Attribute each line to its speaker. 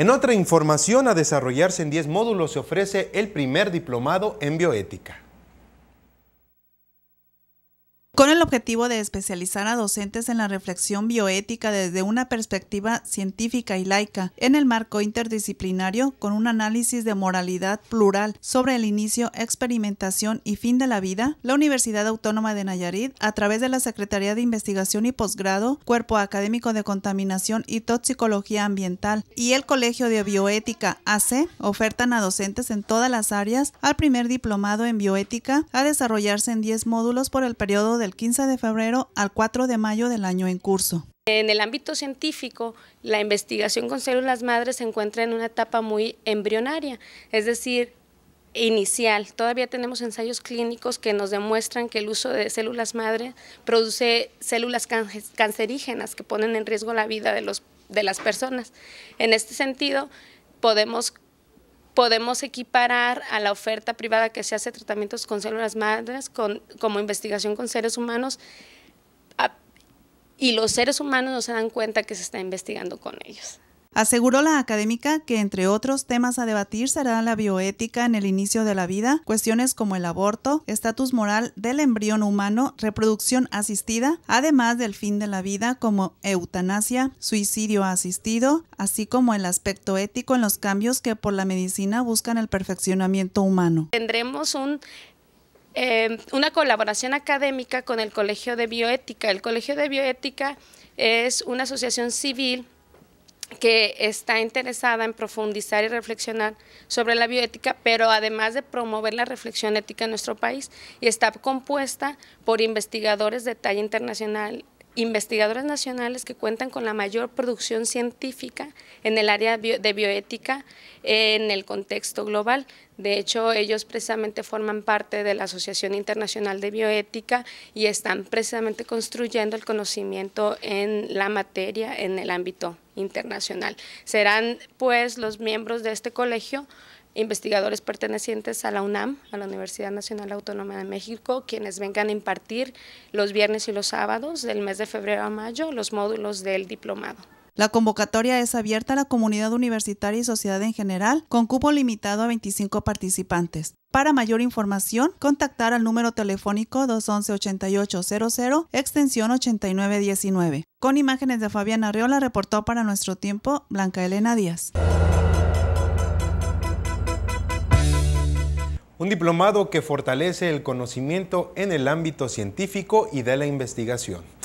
Speaker 1: En otra información a desarrollarse en 10 módulos se ofrece el primer diplomado en bioética con el objetivo de especializar a docentes en la reflexión bioética desde una perspectiva científica y laica, en el marco interdisciplinario con un análisis de moralidad plural sobre el inicio, experimentación y fin de la vida, la Universidad Autónoma de Nayarit, a través de la Secretaría de Investigación y Posgrado, Cuerpo Académico de Contaminación y Toxicología Ambiental y el Colegio de Bioética AC, ofertan a docentes en todas las áreas al primer diplomado en bioética a desarrollarse en 10 módulos por el periodo de del 15 de febrero al 4 de mayo del año en curso.
Speaker 2: En el ámbito científico, la investigación con células madres se encuentra en una etapa muy embrionaria, es decir, inicial. Todavía tenemos ensayos clínicos que nos demuestran que el uso de células madre produce células cancerígenas que ponen en riesgo la vida de, los, de las personas. En este sentido, podemos podemos equiparar a la oferta privada que se hace tratamientos con células madres con, como investigación con seres humanos y los seres humanos no se dan cuenta que se está investigando con ellos.
Speaker 1: Aseguró la académica que entre otros temas a debatir será la bioética en el inicio de la vida, cuestiones como el aborto, estatus moral del embrión humano, reproducción asistida, además del fin de la vida como eutanasia, suicidio asistido, así como el aspecto ético en los cambios que por la medicina buscan el perfeccionamiento humano.
Speaker 2: Tendremos un em, una colaboración académica con el Colegio de Bioética. El Colegio de Bioética es una asociación civil que está interesada en profundizar y reflexionar sobre la bioética, pero además de promover la reflexión ética en nuestro país, y está compuesta por investigadores de talla internacional investigadores nacionales que cuentan con la mayor producción científica en el área de bioética en el contexto global. De hecho, ellos precisamente forman parte de la Asociación Internacional de Bioética y están precisamente construyendo el conocimiento en la materia en el ámbito internacional. Serán pues los miembros de este colegio investigadores pertenecientes a la UNAM, a la Universidad Nacional Autónoma de México, quienes vengan a impartir los viernes y los sábados del mes de febrero a mayo los módulos del diplomado.
Speaker 1: La convocatoria es abierta a la comunidad universitaria y sociedad en general, con cupo limitado a 25 participantes. Para mayor información, contactar al número telefónico 211-8800, extensión 8919. Con imágenes de Fabiana Arriola, reportó para nuestro tiempo Blanca Elena Díaz. un diplomado que fortalece el conocimiento en el ámbito científico y de la investigación.